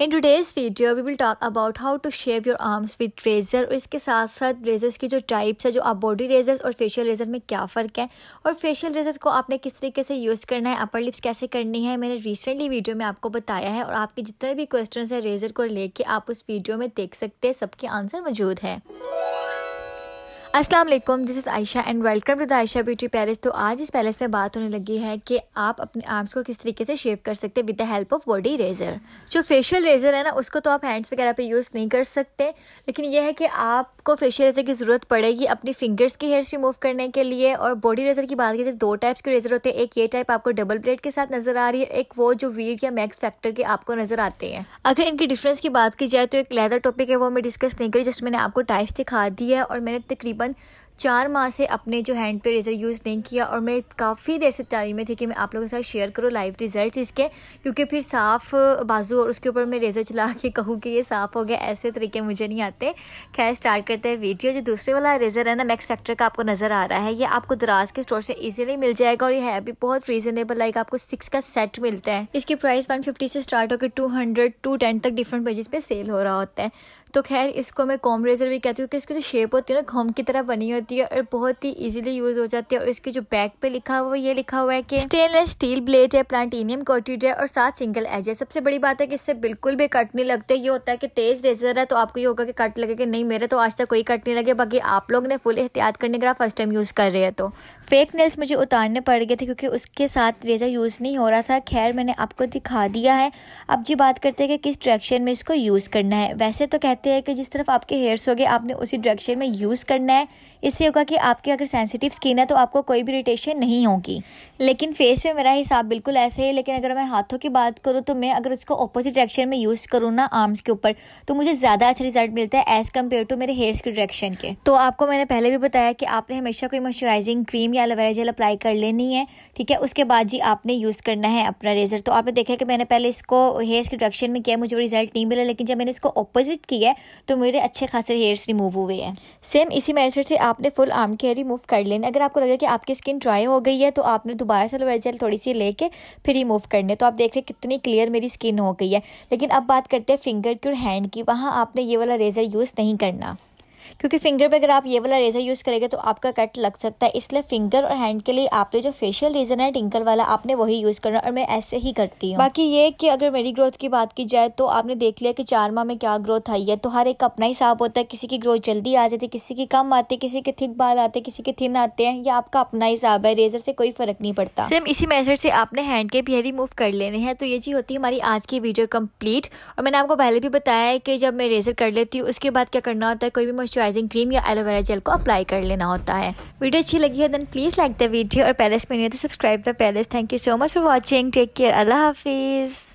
in today's video we will talk about how to shave your arms with razor और इसके साथ साथ razor's की जो टाइप्स है जो आप बॉडी रेजर्स और फेशियल रेजर में क्या फ़र्क है और फेशियल रेजर को आपने किस तरीके से यूज़ करना है अपर लिप्स कैसे करनी है मैंने रिसेंटली वीडियो में आपको बताया है और आपके जितने भी क्वेश्चन है रेजर को लेके आप उस वीडियो में देख सकते हैं सबके आंसर मौजूद हैं अस्सलाम वालेकुम this is Ayesha and welcome to the Ayesha beauty palace तो आज इस पैलेस में बात होने लगी है कि आप अपने आर्म्स को किस तरीके से शेव कर सकते हैं with the help of body razor जो फेशियल रेजर है ना उसको तो आप हैंड्स वगैरह पे यूज़ नहीं कर सकते लेकिन यह है कि आप आपको फेशियल रेजर की ज़रूरत पड़ेगी अपनी फिंगर्स के हेयर्स रिमूव करने के लिए और बॉडी रेजर की बात की तो दो टाइप्स के रेजर होते हैं एक ये टाइप आपको डबल ब्लेड के साथ नज़र आ रही है एक वो जो वीड या मैक्स फैक्टर के आपको नज़र आते हैं अगर इनकी डिफरेंस की बात की जाए तो एक लेदर टॉपिक है वो मैं डिस्कस नहीं करी जस्ट मैंने आपको टाइप्स दिखा दी है और मैंने तकरीबन चार माह से अपने जो हैंड पे रेज़र यूज़ नहीं किया और मैं काफ़ी देर से तैयारी में थी कि मैं आप लोगों के साथ शेयर करूँ लाइव रिज़ल्ट इसके क्योंकि फिर साफ़ बाजू और उसके ऊपर मैं रेज़र चला के कहूँ कि ये साफ़ हो गया ऐसे तरीके मुझे नहीं आते खैर स्टार्ट करते हैं वीडियो जो दूसरे वाला रेज़र है ना मैक्स फैक्टर का आपको नज़र आ रहा है ये आपको दराज के स्टोर से ईजिली मिल जाएगा और ये है भी बहुत रीज़नेबल लाइक आपको सिक्स का सेट मिलता है इसकी प्राइस वन से स्टार्ट होकर टू हंड्रेड तक डिफरेंट पेजेस पर सेल हो रहा होता है तो खैर इसको मैं कॉम रेजर भी कहती हूँ कि इसकी जो शेप होती है ना घम की तरह बनी होती है और बहुत ही इजीली यूज़ हो जाती है और इसके जो बैक पे लिखा हुआ ये लिखा हुआ है कि स्टेनलेस स्टील ब्लेड है प्लांटीनियम कोटेड है और साथ सिंगल एज है सबसे बड़ी बात है कि इससे बिल्कुल भी कट नहीं लगते ये होता है कि तेज़ रेजर है तो आपको ये होगा कि कट लगेगा नहीं मेरे तो आज तक कोई कट नहीं लगे बाकी आप लोग ने फुल एहतियात करने का फर्स्ट टाइम यूज़ कर रहे हैं तो फेक नेल्स मुझे उतारने पड़ गए थे क्योंकि उसके साथ रेजर यूज़ नहीं हो रहा था खैर मैंने आपको दिखा दिया है अब जी बात करते हैं कि किस डायरेक्शन में इसको यूज़ करना है वैसे तो कहते कहते हैं कि जिस तरफ आपके हेयर्स हो गए आपने उसी डायरेक्शन में यूज़ करना है इससे होगा कि आपकी अगर सेंसिटिव स्किन है तो आपको कोई भी इरीटेशन नहीं होगी लेकिन फेस पे मेरा हिसाब बिल्कुल ऐसे है लेकिन अगर मैं हाथों की बात करूँ तो मैं अगर उसको अपोजिट डायरेक्शन में यूज़ करूँ ना आर्म्स के ऊपर तो मुझे ज़्यादा अच्छा रिजल्ट मिलता है एज़ कम्पेयर टू मेरे हेयर्स के डायरेक्शन के तो आपको मैंने पहले भी बताया कि आपने हमेशा कोई मॉइस्चराइजिंग क्रीम या एलोवेरा जेल अप्लाई कर लेनी है ठीक है उसके बाद जी आपने यूज़ करना है अपना रेजर तो आपने देखा कि मैंने पहले इसको हेयर्स के डायरेक्शन में किया मुझे रिजल्ट नहीं मिला लेकिन जब मैंने इसको अपोजिट किया है तो मेरे अच्छे खासे हेयर्स रिमूव हुए हैं सेम इसी मेथड से आपने फुल आर्म के हेयर रिमूव कर लेने अगर आपको लगे कि आपकी स्किन ड्राई हो गई है तो आपने दोबारा से लोअर जेल थोड़ी सी लेके फिर रिमूव करने तो आप देख रहे कितनी क्लियर मेरी स्किन हो गई है लेकिन अब बात करते हैं फिंगर की और हैंड की वहाँ आपने ये वाला रेज़र यूज़ नहीं करना क्योंकि फिंगर पे अगर आप ये वाला रेज़र यूज़ करेंगे तो आपका कट लग सकता है इसलिए फिंगर और हैंड के लिए आपने जो फेशियल रेज़र है टिंकल वाला आपने वही यूज़ करना और मैं ऐसे ही करती हूँ बाकी ये कि अगर मेरी ग्रोथ की बात की जाए तो आपने देख लिया कि चार माह में क्या ग्रोथ आई है तो हर एक अपना हिसाब होता है किसी की ग्रोथ जल्दी आ जाती है किसी की कम आती है किसी के थिक बाल आते हैं किसी के थिन आते हैं या आपका अपना हिसाब है रेज़र से कोई फ़र्क नहीं पड़ता सेम इसी मेथड से आपने हैंड के भी रिमूव कर लेने हैं तो ये चीज होती है हमारी आज की वीडियो कम्प्लीट और मैंने आपको पहले भी बताया है कि जब मैं रेज़र कर लेती हूँ उसके बाद क्या करना होता है कोई भी मॉइस्चर मॉइस्चराइजिंग क्रीम या एलोवेरा जेल को अप्लाई कर लेना होता है वीडियो अच्छी लगी है then please like the video और पैलेस में नहीं तो subscribe the palace thank you so much for watching take care अल्लाह हाफिज़